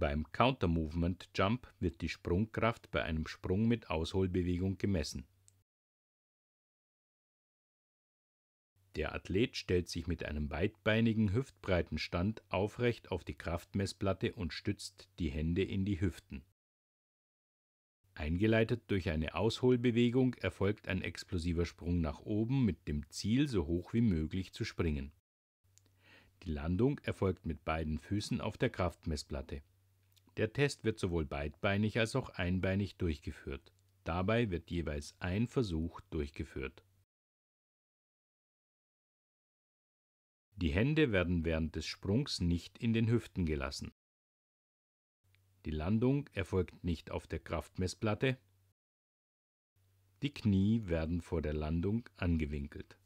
Beim Counter-Movement Jump wird die Sprungkraft bei einem Sprung mit Ausholbewegung gemessen. Der Athlet stellt sich mit einem weitbeinigen hüftbreiten Stand aufrecht auf die Kraftmessplatte und stützt die Hände in die Hüften. Eingeleitet durch eine Ausholbewegung erfolgt ein explosiver Sprung nach oben mit dem Ziel, so hoch wie möglich zu springen. Die Landung erfolgt mit beiden Füßen auf der Kraftmessplatte der Test wird sowohl beidbeinig als auch einbeinig durchgeführt. Dabei wird jeweils ein Versuch durchgeführt. Die Hände werden während des Sprungs nicht in den Hüften gelassen. Die Landung erfolgt nicht auf der Kraftmessplatte. Die Knie werden vor der Landung angewinkelt